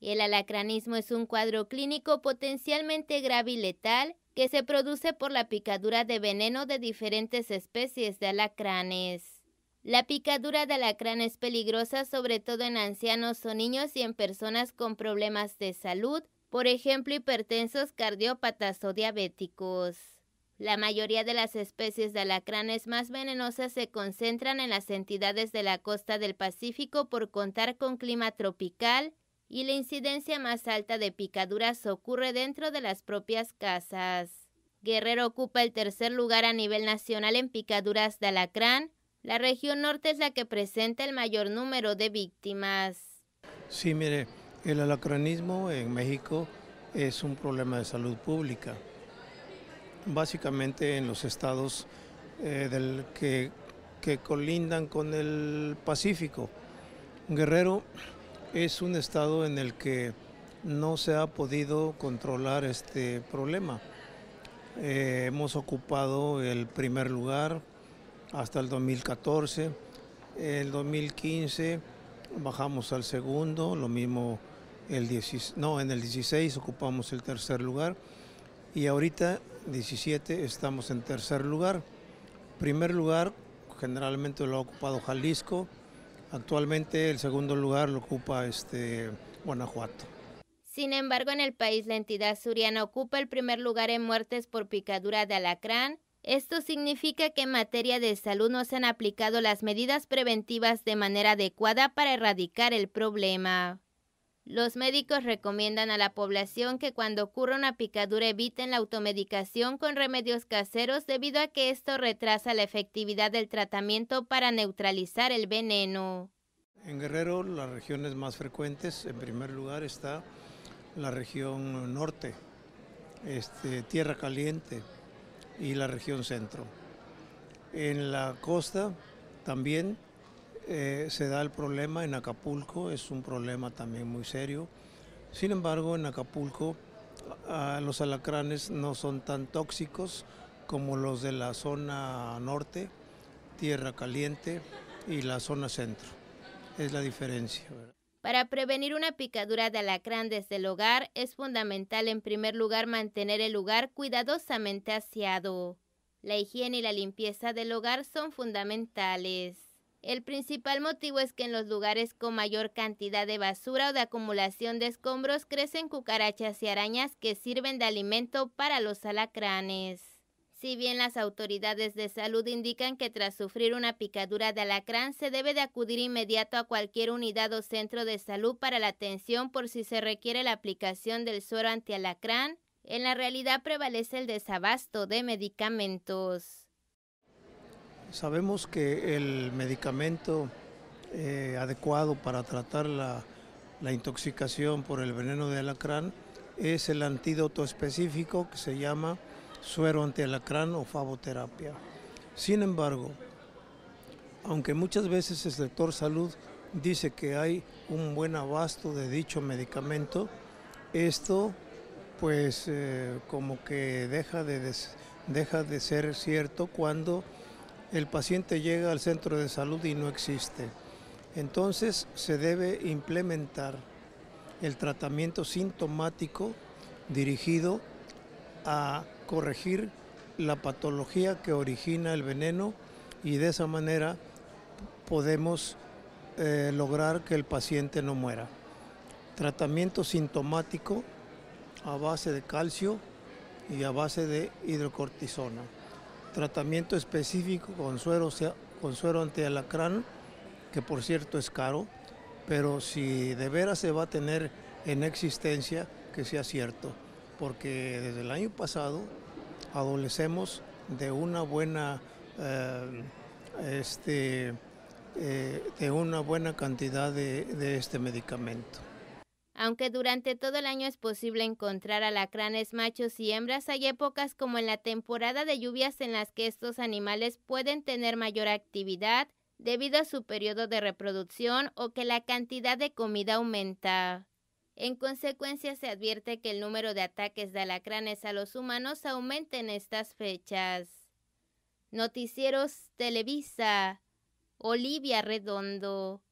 el alacranismo es un cuadro clínico potencialmente grave y letal que se produce por la picadura de veneno de diferentes especies de alacranes. La picadura de alacranes es peligrosa sobre todo en ancianos o niños y en personas con problemas de salud, por ejemplo hipertensos, cardiópatas o diabéticos. La mayoría de las especies de alacranes más venenosas se concentran en las entidades de la costa del Pacífico por contar con clima tropical, y la incidencia más alta de picaduras ocurre dentro de las propias casas. Guerrero ocupa el tercer lugar a nivel nacional en picaduras de alacrán. La región norte es la que presenta el mayor número de víctimas. Sí, mire, el alacranismo en México es un problema de salud pública. Básicamente en los estados eh, del que, que colindan con el Pacífico. Guerrero es un estado en el que no se ha podido controlar este problema. Eh, hemos ocupado el primer lugar hasta el 2014. El 2015 bajamos al segundo, lo mismo el no, en el 16 ocupamos el tercer lugar y ahorita 17 estamos en tercer lugar. Primer lugar generalmente lo ha ocupado Jalisco, Actualmente el segundo lugar lo ocupa este, Guanajuato. Sin embargo, en el país la entidad suriana ocupa el primer lugar en muertes por picadura de alacrán. Esto significa que en materia de salud no se han aplicado las medidas preventivas de manera adecuada para erradicar el problema. Los médicos recomiendan a la población que cuando ocurra una picadura eviten la automedicación con remedios caseros debido a que esto retrasa la efectividad del tratamiento para neutralizar el veneno. En Guerrero las regiones más frecuentes, en primer lugar está la región norte, este, Tierra Caliente y la región centro. En la costa también eh, se da el problema en Acapulco, es un problema también muy serio. Sin embargo, en Acapulco los alacranes no son tan tóxicos como los de la zona norte, tierra caliente y la zona centro. Es la diferencia. Para prevenir una picadura de alacrán desde el hogar, es fundamental en primer lugar mantener el lugar cuidadosamente aseado. La higiene y la limpieza del hogar son fundamentales. El principal motivo es que en los lugares con mayor cantidad de basura o de acumulación de escombros crecen cucarachas y arañas que sirven de alimento para los alacranes. Si bien las autoridades de salud indican que tras sufrir una picadura de alacrán se debe de acudir inmediato a cualquier unidad o centro de salud para la atención por si se requiere la aplicación del suero antialacrán, en la realidad prevalece el desabasto de medicamentos. Sabemos que el medicamento eh, adecuado para tratar la, intoxicación por el veneno de alacrán es el antídoto específico que se llama suero antialacrán o favoterapia. Sin embargo, aunque muchas veces el sector salud dice que hay un buen abasto de dicho medicamento, esto pues eh, como que deja de ser cierto cuando el paciente llega al centro de salud y no existe. Entonces se debe implementar el tratamiento sintomático dirigido a corregir la patología que origina el veneno y de esa manera podemos eh, lograr que el paciente no muera. Tratamiento sintomático a base de calcio y a base de hidrocortisona tratamiento específico con suero, con suero que por cierto es caro, pero si de veras se va a tener en existencia, que sea cierto, porque desde el año pasado adolecemos de una buena, eh, este, eh, de una buena cantidad de este medicamento. Aunque durante todo el año es posible encontrar alacranes machos y hembras, hay épocas como en la temporada de lluvias en las que estos animales pueden tener mayor actividad debido a su periodo de reproducción o que la cantidad de comida aumenta. En consecuencia, se advierte que el número de ataques de alacranes a los humanos aumenta en estas fechas. Noticieros Televisa. Olivia Redondo.